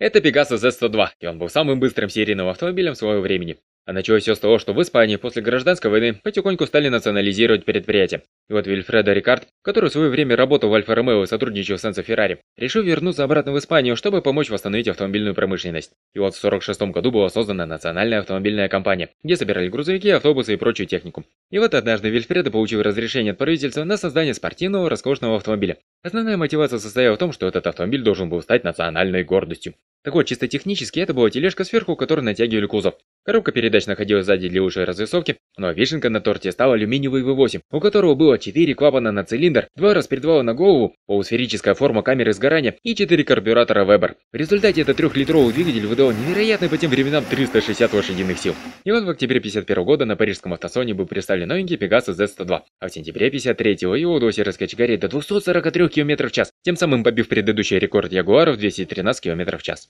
Это Пегаса Z102, и он был самым быстрым серийным автомобилем своего времени. А началось все с того, что в Испании после гражданской войны потихоньку стали национализировать предприятия. И вот Вильфредо Рикард, который в свое время работал в Альфа-Ромео и сотрудничал с Энсо Феррари, решил вернуться обратно в Испанию, чтобы помочь восстановить автомобильную промышленность. И вот в 1946 году была создана национальная автомобильная компания, где собирали грузовики, автобусы и прочую технику. И вот однажды Вильфредо получил разрешение от правительства на создание спортивного роскошного автомобиля. Основная мотивация состояла в том, что этот автомобиль должен был стать национальной гордостью. Так вот, чисто технически это была тележка сверху, которую натягивали кузов. Коробка передач находилась сзади для лучшей развесовки, но вишенка на торте стала алюминиевый V8, у которого было 4 клапана на цилиндр, 2 распредвала на голову, полусферическая форма камеры сгорания и 4 карбюратора Weber. В результате этот трехлитровый двигатель выдал невероятный по тем временам 360 лошадиных сил. И он в октябре 51 года на парижском автосоне был представлен новенький Pegasus Z102, а в сентябре 53 его удалось раскачкарить до 243 км в час, тем самым побив предыдущий рекорд Ягуаров 213 км в час.